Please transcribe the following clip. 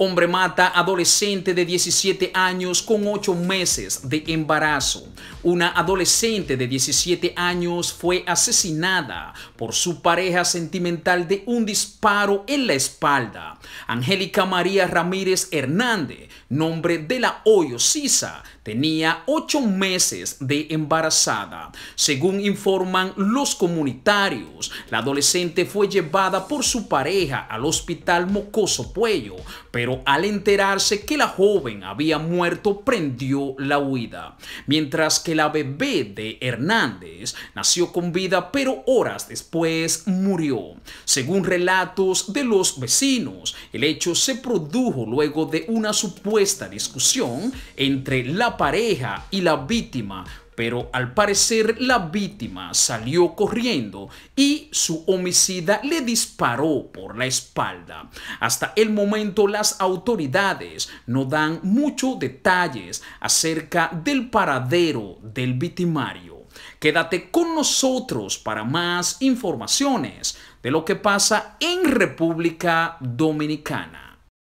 Hombre mata adolescente de 17 años con 8 meses de embarazo. Una adolescente de 17 años fue asesinada por su pareja sentimental de un disparo en la espalda. Angélica María Ramírez Hernández, nombre de la OYOCISA, tenía 8 meses de embarazada. Según informan los comunitarios, la adolescente fue llevada por su pareja al hospital Mocoso Puello, pero pero al enterarse que la joven había muerto prendió la huida, mientras que la bebé de Hernández nació con vida pero horas después murió. Según relatos de los vecinos, el hecho se produjo luego de una supuesta discusión entre la pareja y la víctima pero al parecer la víctima salió corriendo y su homicida le disparó por la espalda. Hasta el momento las autoridades no dan muchos detalles acerca del paradero del victimario. Quédate con nosotros para más informaciones de lo que pasa en República Dominicana.